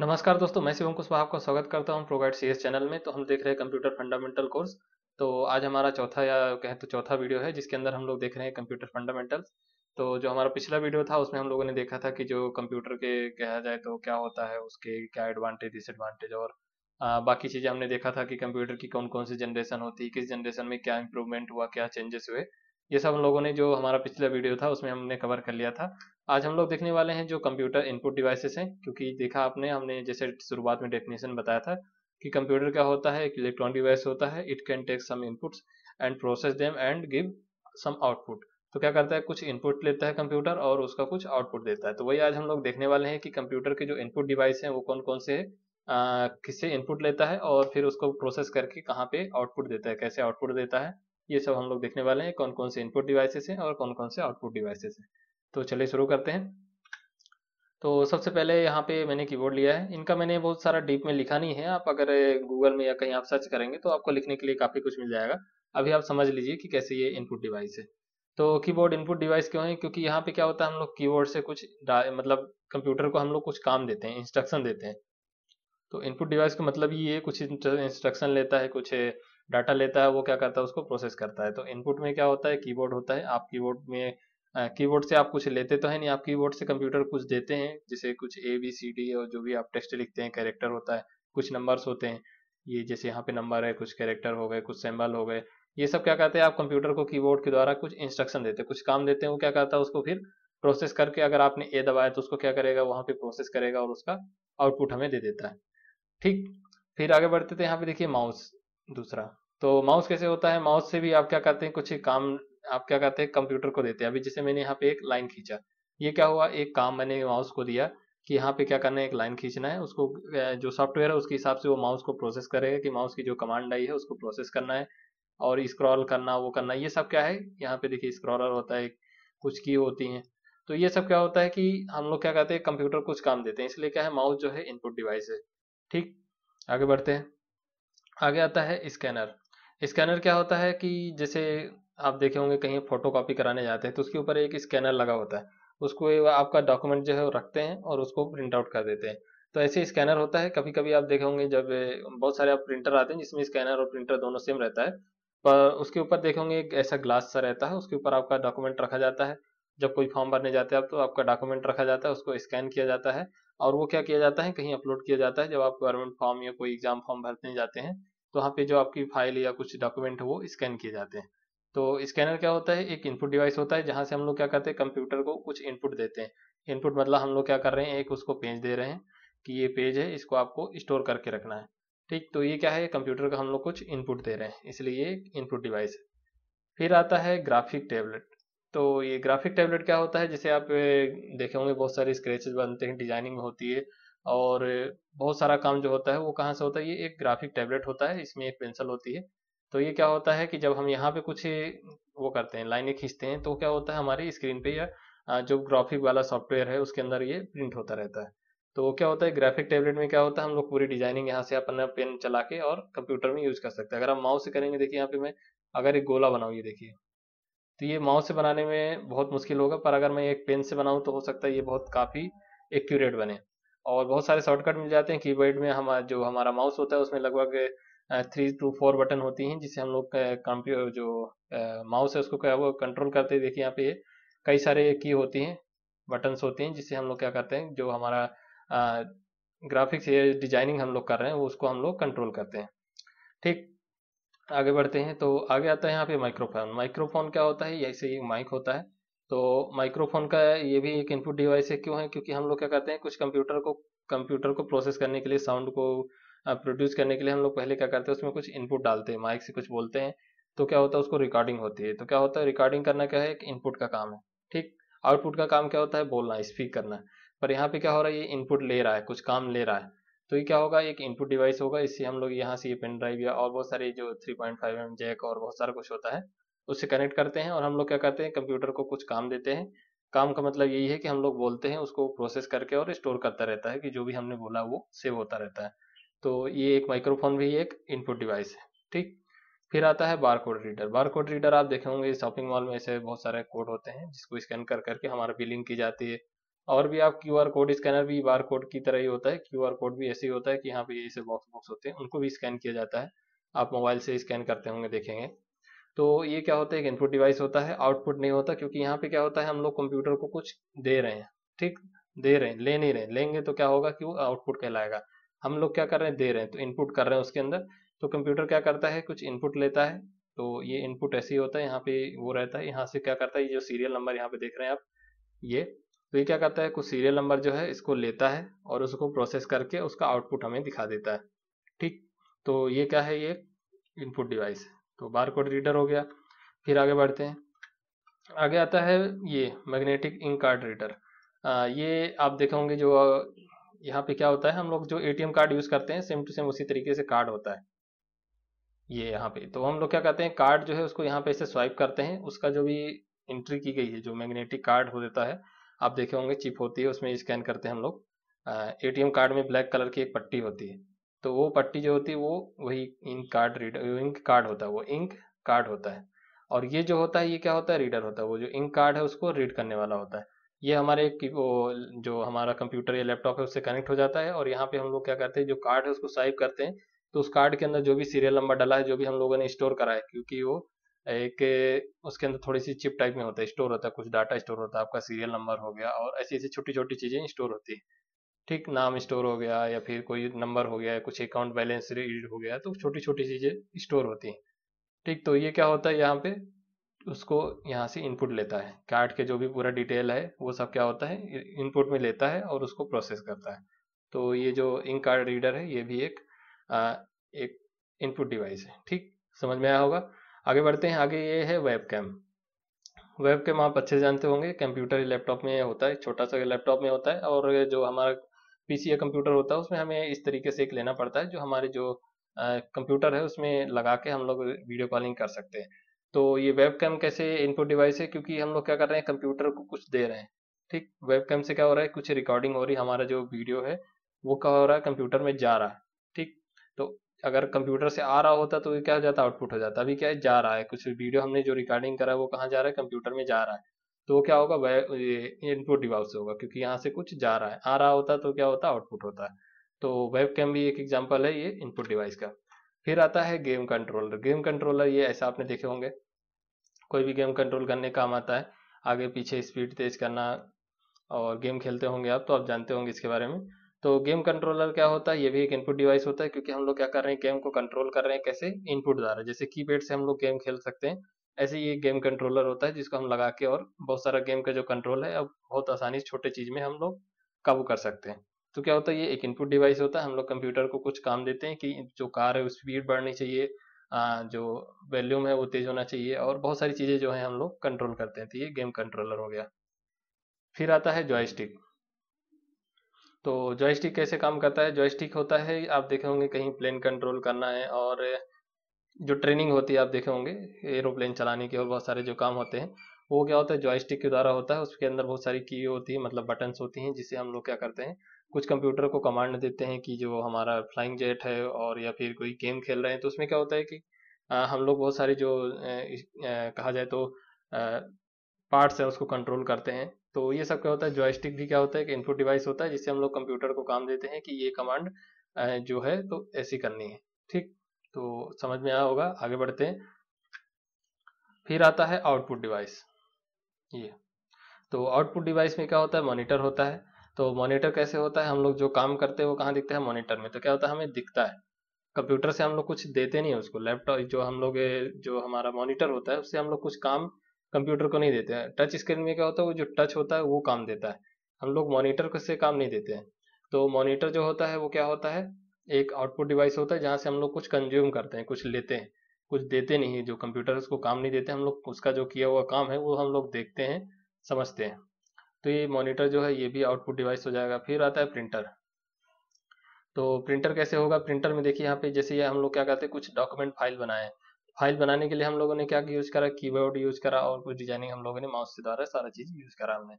नमस्कार दोस्तों मैं शिवम कुशवाहा आपका स्वागत करता हूं प्रोगाइड सी चैनल में तो हम देख रहे हैं कंप्यूटर फंडामेंटल कोर्स तो आज हमारा चौथा या कहें तो चौथा वीडियो है जिसके अंदर हम लोग देख रहे हैं कंप्यूटर फंडामेंटल्स तो जो हमारा पिछला वीडियो था उसमें हम लोगों ने देखा था कि जो कंप्यूटर के कहा जाए तो क्या होता है उसके क्या एडवांटेज डिसएडवांटेज और आ, बाकी चीज़ें हमने देखा था कि कंप्यूटर की कौन कौन सी जनरेशन होती है किस जनरेशन में क्या इंप्रूवमेंट हुआ क्या चेंजेस हुए ये सब हम लोगों ने जो हमारा पिछला वीडियो था उसमें हमने कवर कर लिया था आज हम लोग देखने वाले हैं जो कंप्यूटर इनपुट डिवाइसेस हैं क्योंकि देखा आपने हमने जैसे शुरुआत में डेफिनेशन बताया था कि कंप्यूटर क्या होता है एक इलेक्ट्रॉनिक डिवाइस होता है it can take some inputs and process them and give some output तो क्या करता है कुछ इनपुट लेता है कंप्यूटर और उसका कुछ आउटपुट देता है तो वही आज हम लोग देखने वाले हैं कि कंप्यूटर के जो इनपुट डिवाइस हैं वो कौन कौन से है किससे इनपुट लेता है और फिर उसको प्रोसेस करके कहाँ पे आउटपुट देता है कैसे आउटपुट देता है ये सब हम लोग देखने वाले हैं कौन कौन से इनपुट डिवाइसेस हैं और कौन कौन से आउटपुट डिवाइसेस हैं तो चलिए शुरू करते हैं तो सबसे पहले यहाँ पे मैंने कीबोर्ड लिया है इनका मैंने बहुत सारा डीप में लिखा नहीं है आप अगर गूगल में या कहीं आप सर्च करेंगे तो आपको लिखने के लिए काफ़ी कुछ मिल जाएगा अभी आप समझ लीजिए कि कैसे ये इनपुट डिवाइस है तो कीबोर्ड इनपुट डिवाइस क्यों है क्योंकि यहाँ पे क्या होता है हम लोग कीबोर्ड से कुछ मतलब कंप्यूटर को हम लोग कुछ काम देते हैं इंस्ट्रक्शन देते हैं तो इनपुट डिवाइस का मतलब ये कुछ इंस्ट्रक्शन लेता है कुछ डाटा लेता है वो क्या करता है उसको प्रोसेस करता है तो इनपुट में क्या होता है कीबोर्ड होता है आप कीबोर्ड में कीबोर्ड से आप कुछ लेते तो है नहीं आप कीबोर्ड से कंप्यूटर कुछ देते हैं जैसे कुछ ए बी सी डी और जो भी आप टेक्स्ट लिखते हैं कैरेक्टर होता है कुछ नंबर्स होते हैं ये जैसे यहाँ पे नंबर है कुछ कैरेक्टर हो गए कुछ सिंबल हो गए ये सब क्या कहते हैं आप कंप्यूटर को कीबोर्ड के द्वारा कुछ इंस्ट्रक्शन देते हैं कुछ काम देते हैं वो क्या करता है उसको फिर प्रोसेस करके अगर आपने ए दबाया तो उसको क्या करेगा वहाँ पे प्रोसेस करेगा और उसका आउटपुट हमें दे देता है ठीक फिर आगे बढ़ते थे यहाँ पे देखिए माउस दूसरा तो माउस कैसे होता है माउस से भी आप क्या करते हैं कुछ काम आप क्या करते हैं कंप्यूटर को देते हैं अभी जैसे मैंने यहाँ पे एक लाइन खींचा ये क्या हुआ एक काम मैंने माउस को दिया कि यहाँ पे क्या करना है एक लाइन खींचना है उसको जो सॉफ्टवेयर है उसके हिसाब से वो माउस को प्रोसेस करेगा कि माउस की जो कमांड आई है उसको प्रोसेस करना है और स्क्रॉल करना वो करना ये सब क्या है यहाँ पे देखिए स्क्रॉलर होता है कुछ की होती हैं तो ये सब क्या होता है कि हम लोग क्या कहते हैं कंप्यूटर कुछ काम देते हैं इसलिए क्या है माउस जो है इनपुट डिवाइस है ठीक आगे बढ़ते हैं आगे आता है स्कैनर स्कैनर क्या होता है कि जैसे आप देखे होंगे कहीं फोटो कॉपी कराने जाते हैं तो उसके ऊपर एक स्कैनर लगा होता है उसको आपका डॉक्यूमेंट जो है वो रखते हैं और उसको प्रिंट आउट कर देते हैं तो ऐसे स्कैनर होता है कभी कभी आप देखे होंगे जब बहुत सारे आप प्रिंटर आते हैं जिसमें स्कैनर और प्रिंटर दोनों सेम रहता है पर उसके ऊपर देखे होंगे एक ऐसा ग्लास सा रहता है उसके ऊपर आपका डॉक्यूमेंट रखा जाता है जब कोई फॉर्म भरने जाते हैं आप तो आपका डॉक्यूमेंट रखा जाता है उसको स्कैन किया जाता है और वो क्या किया जाता है कहीं अपलोड किया जाता है जब आप गवर्नमेंट फॉर्म या कोई एग्जाम फॉर्म भरने जाते हैं तो वहाँ पे जो आपकी फाइल या कुछ डॉक्यूमेंट है वो स्कैन किए जाते हैं तो स्कैनर क्या होता है एक इनपुट डिवाइस होता है जहाँ से हम लोग क्या करते हैं कंप्यूटर को कुछ इनपुट देते हैं इनपुट मतलब हम लोग क्या कर रहे हैं एक उसको पेज दे रहे हैं कि ये पेज है इसको आपको स्टोर करके रखना है ठीक तो ये क्या है कंप्यूटर का हम लोग कुछ इनपुट दे रहे हैं इसलिए ये इनपुट डिवाइस है फिर आता है ग्राफिक टेबलेट तो ये ग्राफिक टेबलेट क्या होता है जैसे आप देखे होंगे बहुत सारे स्क्रेचेस बनते हैं डिजाइनिंग होती है और बहुत सारा काम जो होता है वो कहाँ से होता है ये एक ग्राफिक टैबलेट होता है इसमें एक पेंसिल होती है तो ये क्या होता है कि जब हम यहाँ पे कुछ वो करते हैं लाइनें खींचते हैं तो क्या होता है हमारी स्क्रीन पे या जो ग्राफिक वाला सॉफ्टवेयर है उसके अंदर ये प्रिंट होता रहता है तो वो क्या होता है ग्राफिक टैबलेट में क्या होता है हम लोग पूरी डिजाइनिंग यहाँ से अपना पेन चला के और कंप्यूटर में यूज कर सकते हैं अगर हम माउस से करेंगे देखिए यहाँ पे मैं अगर एक गोला बनाऊँ ये देखिए तो ये माउस से बनाने में बहुत मुश्किल होगा पर अगर मैं एक पेन से बनाऊँ तो हो सकता है ये बहुत काफ़ी एक्यूरेट बने और बहुत सारे शॉर्टकट मिल जाते हैं कीबोर्ड में हमारा जो हमारा माउस होता है उसमें लगभग थ्री टू फोर बटन होती हैं जिससे हम लोग कंप्यूटर जो माउस है उसको क्या वो कंट्रोल करते हैं देखिए यहाँ पे कई सारे की होती हैं बटन्स होती हैं जिससे हम लोग क्या करते हैं जो हमारा ग्राफिक्स ये डिजाइनिंग हम लोग कर रहे हैं उसको हम लोग कंट्रोल करते हैं ठीक आगे बढ़ते हैं तो आगे आता है यहाँ पे माइक्रोफोन माइक्रोफोन क्या होता है ऐसे ही माइक होता है तो माइक्रोफोन का ये भी एक इनपुट डिवाइस है क्यों है क्योंकि हम लोग क्या करते हैं कुछ कंप्यूटर को कंप्यूटर को प्रोसेस करने के लिए साउंड को प्रोड्यूस करने के लिए हम लोग पहले क्या करते हैं उसमें कुछ इनपुट डालते हैं माइक से कुछ बोलते हैं तो क्या होता है उसको रिकॉर्डिंग होती है तो क्या होता है रिकॉर्डिंग करना क्या है एक इनपुट का काम है ठीक आउटपुट का काम क्या होता है बोलना स्पीक करना पर यहाँ पे क्या हो रहा है ये इनपुट ले रहा है कुछ काम ले रहा है तो ये क्या होगा एक इनपुट डिवाइस होगा इससे हम लोग यहाँ से ये पेन ड्राइव या और बहुत सारे जो 3.5 पॉइंट फाइव एम जैक और बहुत सारा कुछ होता है उससे कनेक्ट करते हैं और हम लोग क्या करते हैं कंप्यूटर को कुछ काम देते हैं काम का मतलब यही है कि हम लोग बोलते हैं उसको प्रोसेस करके और स्टोर करता रहता है कि जो भी हमने बोला वो सेव होता रहता है तो ये एक माइक्रोफोन भी एक इनपुट डिवाइस है ठीक फिर आता है bar code reader bar code reader आप देखे होंगे शॉपिंग मॉल में ऐसे बहुत सारे कोड होते हैं जिसको स्कैन कर करके हमारा बिलिंग की जाती है और भी आप क्यू आर कोड स्कैनर भी बार कोड की तरह ही होता है क्यू आर कोड भी ऐसे ही होता है कि यहाँ पे ऐसे बॉक्स बॉक्स होते हैं उनको भी स्कैन किया जाता है आप मोबाइल से स्कैन करते होंगे देखेंगे तो ये क्या होता है एक इनपुट डिवाइस होता है आउटपुट नहीं होता क्योंकि यहाँ पे क्या होता है हम लोग कंप्यूटर को कुछ दे रहे हैं ठीक दे रहे हैं ले नहीं रहे लेंगे तो क्या होगा कि वो आउटपुट कहलाएगा हम लोग क्या कर रहे हैं दे रहे हैं तो इनपुट कर रहे हैं उसके अंदर तो कंप्यूटर क्या करता है कुछ इनपुट लेता है तो ये इनपुट ऐसे ही होता है यहाँ पे वो रहता है यहाँ से क्या करता है जो सीरियल नंबर यहाँ पे देख रहे हैं आप ये तो ये क्या करता है कुछ सीरियल नंबर जो है इसको लेता है और उसको प्रोसेस करके उसका आउटपुट हमें दिखा देता है ठीक तो ये क्या है ये इनपुट डिवाइस है तो बार कोड रीडर हो गया फिर आगे बढ़ते हैं आगे आता है ये मैग्नेटिक इंक कार्ड रीडर ये आप देखे होंगे जो यहाँ पे क्या होता है हम लोग जो एटीएम कार्ड यूज करते हैं सेम टू सेम उसी तरीके से कार्ड होता है ये यहाँ पे तो हम लोग क्या करते हैं कार्ड जो है उसको यहाँ पे ऐसे स्वाइप करते हैं उसका जो भी एंट्री की गई है जो मैग्नेटिक कार्ड हो देता है आप देखे होंगे चिप होती है उसमें स्कैन करते हैं हम लोग ए कार्ड में ब्लैक कलर की एक पट्टी होती है तो वो पट्टी जो होती है वो वही ink card reader ink card होता है वो इंक कार्ड होता है और ये जो होता है ये क्या होता है रीडर होता है वो जो इंक कार्ड है उसको रीड करने वाला होता है ये हमारे वो जो हमारा कंप्यूटर या लैपटॉप है उससे कनेक्ट हो जाता है और यहाँ पे हम लोग क्या करते हैं जो कार्ड है उसको साइप करते हैं तो उस कार्ड के अंदर जो भी सीरियल नंबर डाला है जो भी हम लोगों ने स्टोर करा है क्योंकि वो एक उसके अंदर थोड़ी सी चिप टाइप में होता है स्टोर होता है कुछ डाटा स्टोर होता है आपका सीरियल नंबर हो गया और ऐसी ऐसी छोटी छोटी चीजें स्टोर होती है ठीक नाम स्टोर हो गया या फिर कोई नंबर हो गया कुछ अकाउंट बैलेंस रीड हो गया तो छोटी छोटी चीज़ें स्टोर होती हैं ठीक तो ये क्या होता है यहाँ पे उसको यहाँ से इनपुट लेता है कार्ड के जो भी पूरा डिटेल है वो सब क्या होता है इनपुट में लेता है और उसको प्रोसेस करता है तो ये जो इंक कार्ड रीडर है ये भी एक आ, एक इनपुट डिवाइस है ठीक समझ में आया होगा आगे बढ़ते हैं आगे ये है वेब कैम वेब कैम आप अच्छे से जानते होंगे कंप्यूटर लैपटॉप में होता है छोटा सा लैपटॉप में होता है और जो हमारा पीसी या कंप्यूटर होता है उसमें हमें इस तरीके से एक लेना पड़ता है जो हमारे जो कंप्यूटर है उसमें लगा के हम लोग वीडियो कॉलिंग कर सकते हैं तो ये वेब कैम कैसे इनपुट डिवाइस है क्योंकि हम लोग क्या कर रहे हैं कंप्यूटर को कुछ दे रहे हैं ठीक वेब कैम से क्या हो रहा है कुछ रिकॉर्डिंग हो रही है हमारा जो वीडियो है वो क्या हो रहा है कंप्यूटर में जा रहा है ठीक तो अगर कंप्यूटर से आ रहा होता तो ये क्या हो जाता आउटपुट हो जाता अभी क्या है जा रहा है कुछ वीडियो हमने जो रिकॉर्डिंग करा है वो कहाँ जा रहा है कंप्यूटर में जा रहा है तो वो क्या होगा ये इनपुट डिवाइस होगा क्योंकि यहाँ से कुछ जा रहा है आ रहा होता तो क्या होता आउटपुट होता है तो वेब कैम भी एक एग्जाम्पल है ये इनपुट डिवाइस का फिर आता है गेम कंट्रोलर गेम कंट्रोलर ये ऐसा आपने देखे होंगे कोई भी गेम कंट्रोल करने काम आता है आगे पीछे स्पीड तेज करना और गेम खेलते होंगे आप तो आप जानते होंगे इसके बारे में तो गेम कंट्रोलर क्या होता है ये भी एक इनपुट डिवाइस होता है क्योंकि हम लोग क्या कर रहे हैं गेम को कंट्रोल कर रहे हैं कैसे इनपुट द्वारा जैसे कीपैड से हम लोग गेम खेल सकते हैं ऐसे ये गेम कंट्रोलर होता है जिसको हम लगा के और बहुत सारा गेम का जो कंट्रोल है अब बहुत आसानी से छोटे चीज में हम लोग काबू कर सकते हैं तो क्या होता है ये एक इनपुट डिवाइस होता है हम लोग कंप्यूटर को कुछ काम देते हैं कि जो कार है स्पीड बढ़नी चाहिए जो वैल्यूम है वो तेज होना चाहिए और बहुत सारी चीजें जो है हम लोग कंट्रोल करते हैं तो ये गेम कंट्रोलर हो गया फिर आता है जॉयस्टिक तो जॉयस्टिक कैसे काम करता है जॉयस्टिक होता है आप देखे होंगे कहीं प्लेन कंट्रोल करना है और जो ट्रेनिंग होती है आप देखे होंगे एरोप्लेन चलाने के और बहुत सारे जो काम होते हैं वो क्या होता है जॉयस्टिक के द्वारा होता है उसके अंदर बहुत सारी की होती है मतलब बटन्स होती हैं जिसे हम लोग क्या करते हैं कुछ कंप्यूटर को कमांड देते हैं कि जो हमारा फ्लाइंग जेट है और या फिर कोई गेम खेल रहे हैं तो उसमें क्या होता है कि आ, हम लोग बहुत सारे जो आ, कहा जाए तो पार्ट्स है उसको कंट्रोल करते हैं तो ये सब क्या होता है जॉयस्टिक भी क्या होता है कि इनपुट डिवाइस होता है जिससे हम लोग कंप्यूटर को काम देते हैं कि ये कमांड जो है तो ऐसी करनी है ठीक तो समझ में आया होगा आगे बढ़ते हैं फिर आता है आउटपुट डिवाइस ये तो आउटपुट डिवाइस में क्या होता है मॉनिटर होता है तो मॉनिटर कैसे होता है हम लोग जो काम करते हैं वो कहाँ दिखता है मॉनिटर में तो क्या होता है हमें दिखता है कंप्यूटर से हम लोग कुछ देते नहीं है उसको लैपटॉप जो हम लोग जो हमारा मॉनिटर होता है उससे हम लोग कुछ काम कंप्यूटर को नहीं देते हैं टच स्क्रीन में क्या होता है वो जो टच होता है वो काम देता है हम लोग मॉनिटर से काम नहीं देते हैं तो मॉनिटर जो होता है वो क्या होता है एक आउटपुट डिवाइस होता है जहाँ से हम लोग कुछ कंज्यूम करते हैं कुछ लेते हैं कुछ देते नहीं जो कंप्यूटर्स को काम नहीं देते हम लोग उसका जो किया हुआ काम है वो हम लोग देखते हैं समझते हैं तो ये मॉनिटर जो है ये भी आउटपुट डिवाइस हो जाएगा फिर आता है प्रिंटर तो प्रिंटर कैसे होगा प्रिंटर में देखिए यहाँ पे जैसे ये हम लोग क्या करते हैं कुछ डॉक्यूमेंट फाइल बनाए फाइल बनाने के लिए हम लोगों ने क्या यूज़ करा कीबोर्ड यूज़ करा और कुछ डिजाइनिंग हम लोगों ने माउस के द्वारा सारा चीज़ यूज़ करा हमने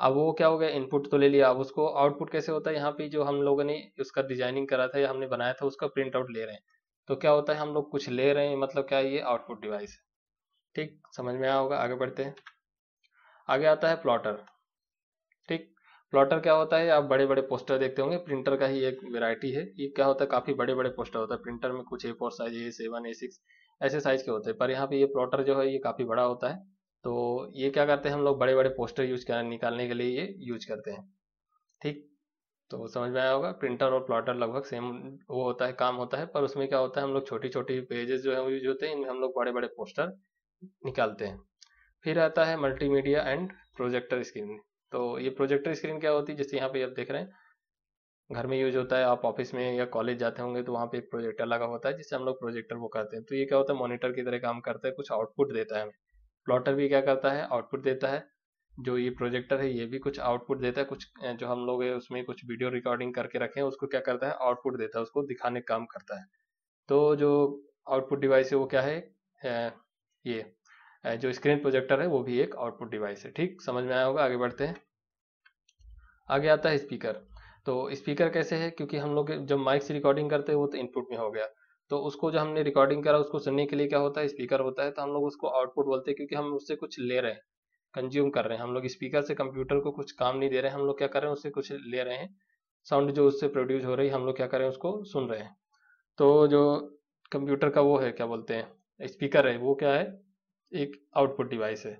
अब वो क्या हो गया इनपुट तो ले लिया अब उसको आउटपुट कैसे होता है यहाँ पे जो हम लोगों ने उसका डिजाइनिंग करा था या हमने बनाया था उसका प्रिंट आउट ले रहे हैं तो क्या होता है हम लोग कुछ ले रहे हैं मतलब क्या ये आउटपुट डिवाइस है ठीक समझ में आया होगा आगे बढ़ते हैं आगे आता है प्लॉटर ठीक प्लॉटर क्या होता है आप बड़े बड़े पोस्टर देखते होंगे प्रिंटर का ही एक वेरायटी है ये क्या होता है काफी बड़े बड़े पोस्टर होता है प्रिंटर में कुछ A four size A seven A six ऐसे साइज के होते हैं पर यहाँ पे ये प्लॉटर जो है ये काफी बड़ा होता है तो ये क्या करते हैं हम लोग बड़े बड़े पोस्टर यूज कर निकालने के लिए ये यूज करते हैं ठीक तो समझ में आया होगा प्रिंटर और प्लॉटर लगभग सेम वो होता है काम होता है पर उसमें क्या होता है हम लोग छोटी छोटी पेजेस जो है यूज होते हैं इनमें हम लोग बड़े बड़े पोस्टर निकालते हैं फिर आता है मल्टीमीडिया एंड प्रोजेक्टर स्क्रीन तो ये प्रोजेक्टर स्क्रीन क्या होती है जैसे यहाँ पे आप देख रहे हैं घर में यूज होता है आप ऑफिस में या कॉलेज जाते होंगे तो वहाँ पे एक प्रोजेक्टर लगा होता है जिससे हम लोग प्रोजेक्टर वो करते हैं तो ये क्या होता है मॉनिटर की तरह काम करता है कुछ आउटपुट देता है हमें प्लॉटर भी क्या करता है आउटपुट देता है जो ये प्रोजेक्टर है ये भी कुछ आउटपुट देता है कुछ जो हम लोग है उसमें कुछ वीडियो रिकॉर्डिंग करके रखे हैं उसको क्या करता है आउटपुट देता है उसको दिखाने का काम करता है तो जो आउटपुट डिवाइस है वो क्या है ये जो स्क्रीन प्रोजेक्टर है वो भी एक आउटपुट डिवाइस है ठीक समझ में आया होगा आगे बढ़ते हैं आगे आता है स्पीकर तो स्पीकर कैसे है क्योंकि हम लोग जब माइक से रिकॉर्डिंग करते हैं वो तो इनपुट में हो गया तो उसको जो हमने रिकॉर्डिंग करा उसको सुनने के लिए क्या होता है स्पीकर होता है तो हम लोग उसको आउटपुट बोलते हैं क्योंकि हम उससे कुछ ले रहे हैं कंज्यूम कर रहे हैं हम लोग स्पीकर से कंप्यूटर को कुछ काम नहीं दे रहे हैं हम लोग क्या कर रहे हैं उससे कुछ ले रहे हैं साउंड जो उससे प्रोड्यूस हो रही है हम लोग क्या कर रहे हैं उसको सुन रहे हैं तो जो कंप्यूटर का वो है क्या बोलते हैं स्पीकर है वो क्या है एक आउटपुट डिवाइस है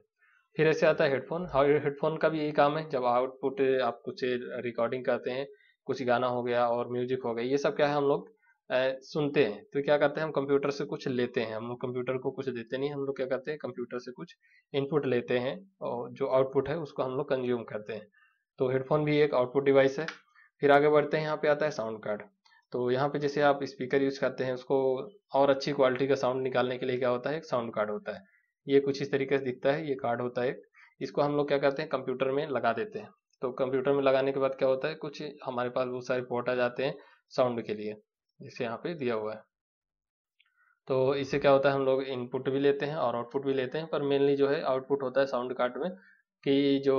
फिर ऐसे आता है हेडफोन हेडफोन हाँ, का भी यही काम है जब आउटपुट आप कुछ रिकॉर्डिंग करते हैं कुछ गाना हो गया और म्यूजिक हो गया ये सब क्या है हम लोग सुनते हैं तो क्या करते हैं हम कंप्यूटर से कुछ लेते हैं हम लोग कंप्यूटर को कुछ देते नहीं हम लोग क्या करते हैं कंप्यूटर से कुछ इनपुट लेते हैं और जो आउटपुट है उसको हम लोग कंज्यूम करते हैं तो हेडफोन भी एक आउटपुट डिवाइस है फिर आगे बढ़ते हैं यहाँ पे आता है साउंड कार्ड तो यहाँ पे जैसे आप स्पीकर यूज करते हैं उसको और अच्छी क्वालिटी का साउंड निकालने के लिए क्या होता है एक साउंड कार्ड होता है ये कुछ इस तरीके से दिखता है ये कार्ड होता है इसको हम लोग क्या करते हैं कंप्यूटर में लगा देते हैं तो कंप्यूटर में लगाने के बाद क्या होता है कुछ हमारे पास बहुत सारे पोर्ट आ जाते हैं साउंड के लिए जिसे यहाँ पे दिया हुआ है तो इससे क्या होता है हम लोग इनपुट भी लेते हैं और आउटपुट भी लेते हैं पर मेनली जो है आउटपुट होता है साउंड कार्ड में कि जो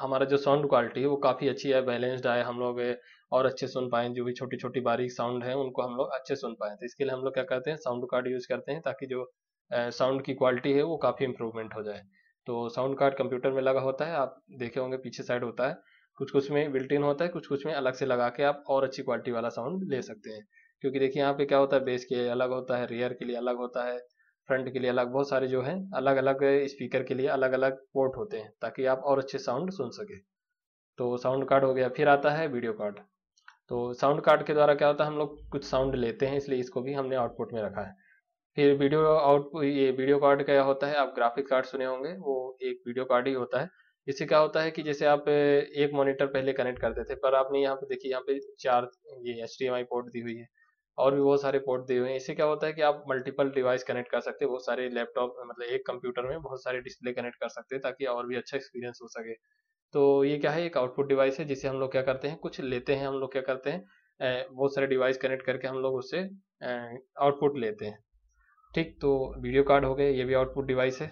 हमारा जो साउंड क्वालिटी है वो काफ़ी अच्छी है बैलेंस्ड आए हम लोग और अच्छे सुन पाएँ जो भी छोटी छोटी बारीक साउंड है उनको हम लोग अच्छे सुन पाएँ तो इसके लिए हम लोग क्या करते हैं साउंड कार्ड यूज़ करते हैं ताकि जो साउंड की क्वालिटी है वो काफ़ी इम्प्रूवमेंट हो जाए तो साउंड कार्ड कंप्यूटर में लगा होता है आप देखे होंगे पीछे साइड होता है कुछ कुछ में बिल्ट इन होता है कुछ कुछ में अलग से लगा के आप और अच्छी क्वालिटी वाला साउंड ले सकते हैं क्योंकि देखिए यहाँ पे क्या होता है बेस के लिए अलग होता है रियर के लिए अलग होता है फ्रंट के लिए अलग बहुत सारे जो है अलग अलग स्पीकर के लिए अलग अलग पोर्ट होते हैं ताकि आप और अच्छे साउंड सुन सके तो साउंड कार्ड हो गया फिर आता है वीडियो कार्ड तो साउंड कार्ड के द्वारा क्या होता है हम लोग कुछ साउंड लेते हैं इसलिए इसको भी हमने आउटपुट में रखा है फिर वीडियो आउटपुट ये वीडियो कार्ड क्या होता है आप ग्राफिक कार्ड सुने होंगे वो एक वीडियो कार्ड ही होता है इससे क्या होता है कि जैसे आप एक मॉनिटर पहले कनेक्ट करते थे पर आपने यहाँ पे देखिए यहाँ पे चार ये एच पोर्ट दी हुई है और भी बहुत सारे पोर्ट दिए हुए हैं इससे क्या होता है कि आप मल्टीपल डिवाइस कनेक्ट कर सकते हैं बहुत सारे लैपटॉप मतलब एक कंप्यूटर में बहुत सारे डिस्प्ले कनेक्ट कर सकते हैं ताकि और भी अच्छा एक्सपीरियंस हो सके तो ये क्या है एक आउटपुट डिवाइस है जिसे हम लोग क्या करते हैं कुछ लेते हैं हम लोग क्या करते हैं बहुत सारे डिवाइस कनेक्ट करके हम लोग उससे आउटपुट लेते हैं ठीक तो वीडियो कार्ड हो गए ये भी आउटपुट डिवाइस है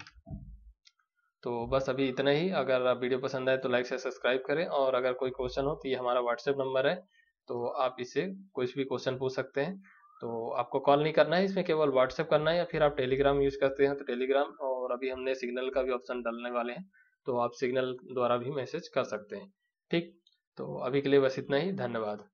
तो बस अभी इतना ही अगर आप वीडियो पसंद आए तो लाइक से सब्सक्राइब करें और अगर कोई क्वेश्चन हो तो ये हमारा व्हाट्सएप नंबर है तो आप इससे कुछ भी क्वेश्चन पूछ सकते हैं तो आपको कॉल नहीं करना है इसमें केवल व्हाट्सएप करना है या फिर आप टेलीग्राम यूज़ करते हैं तो टेलीग्राम और अभी हमने सिग्नल का भी ऑप्शन डालने वाले हैं तो आप सिग्नल द्वारा भी मैसेज कर सकते हैं ठीक तो अभी के लिए बस इतना ही धन्यवाद